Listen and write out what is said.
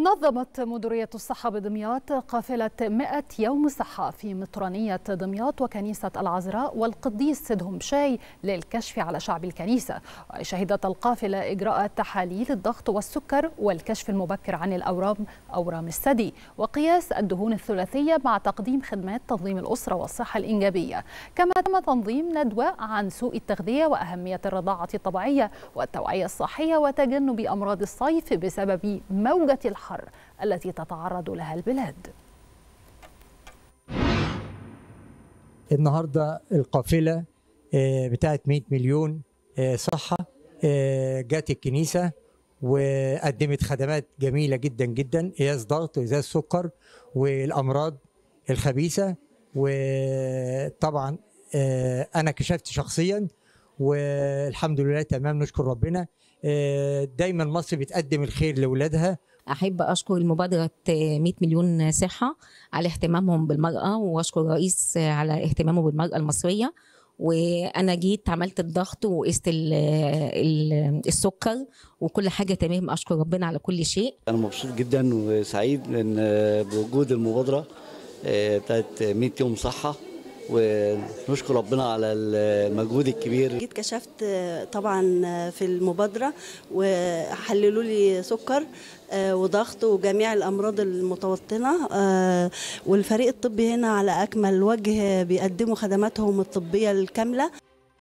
نظمت مديرية الصحة بدمياط قافلة 100 يوم صحة في مطرانية دمياط وكنيسة العذراء والقديس سيدهم شاي للكشف على شعب الكنيسة شهدت القافلة إجراء تحاليل الضغط والسكر والكشف المبكر عن الأورام أورام الثدي وقياس الدهون الثلاثية مع تقديم خدمات تنظيم الأسرة والصحة الإنجابية كما تم تنظيم ندوة عن سوء التغذية وأهمية الرضاعة الطبيعية والتوعية الصحية وتجنب أمراض الصيف بسبب موجة الحر الآخر التي تتعرض لها البلاد النهاردة القافلة آه، بتاعت 100 مليون آه، صحة آه، جات الكنيسة وقدمت خدمات جميلة جدا جدا قياس ضغط وإزاز سكر والأمراض الخبيثة وطبعا أنا كشفت شخصيا والحمد لله تمام نشكر ربنا آه، دايما مصر بتقدم الخير لاولادها احب اشكر المبادره 100 آه، مليون صحه على اهتمامهم بالمراه واشكر الرئيس آه، على اهتمامه بالمراه المصريه وانا جيت عملت الضغط وقست السكر وكل حاجه تمام اشكر ربنا على كل شيء انا مبسوط جدا وسعيد من بوجود المبادره بتاعت 100 يوم صحه ونشكر ربنا على المجهود الكبير جيت كشفت طبعا في المبادرة وحللوا لي سكر وضغط وجميع الأمراض المتوطنة والفريق الطبي هنا على أكمل وجه بيقدموا خدماتهم الطبية الكاملة